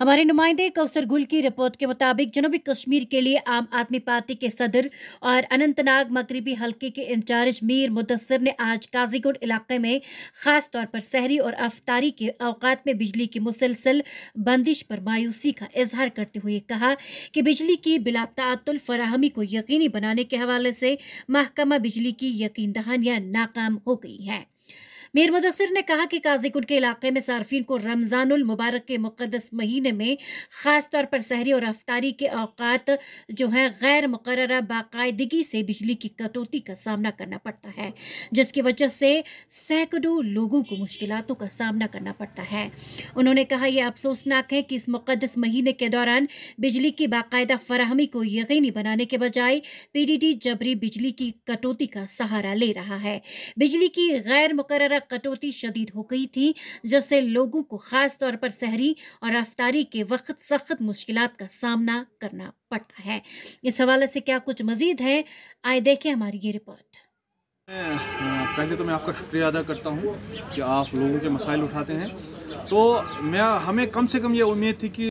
हमारे नुमाइंदे कौसर गुल की रिपोर्ट के मुताबिक जनूबी कश्मीर के लिए आम आदमी पार्टी के सदर और अनंतनाग मगरबी हल्के के इंचार्ज मीर मुदसर ने आज काजीगुड इलाके में खास तौर पर शहरी और अफतारी के अवकात में बिजली की मुसलसल बंदिश पर मायूसी का इजहार करते हुए कहा कि बिजली की बिलातातुल फराहमी को यकीनी बनाने के हवाले से महकमा बिजली की यकीन दहानियाँ नाकाम हो गई हैं मेयर मुदसर ने कहा कि काजीकुंड के इलाके में सार्फिन को रमज़ानुल मुबारक के मुकदस महीने में ख़ास तौर पर सहरी और रफ्तारी के अवकात जो है गैर मुकर बाकायदगी से बिजली की कटौती का सामना करना पड़ता है जिसकी वजह से सैकड़ों लोगों को मुश्किल का सामना करना पड़ता है उन्होंने कहा यह अफसोसनाक है कि इस मुकदस महीने के दौरान बिजली की बाकायदा फराहमी को यकीनी बनाने के बजाय पीडीडी जबरी बिजली की कटौती का सहारा ले रहा है बिजली की गैर मुकर पर कटौती शदीद हो गई थी जिससे लोगों को खास तौर पर शहरी और रफ्तारी के वक्त सख्त मुश्किल का सामना करना पड़ता है इस हवाले से क्या कुछ मजीद है आए देखें हमारी ये रिपोर्ट पहले तो मैं आपका शुक्रिया अदा करता हूँ कि आप लोगों के मसाइल उठाते हैं तो मैं हमें कम से कम ये उम्मीद थी कि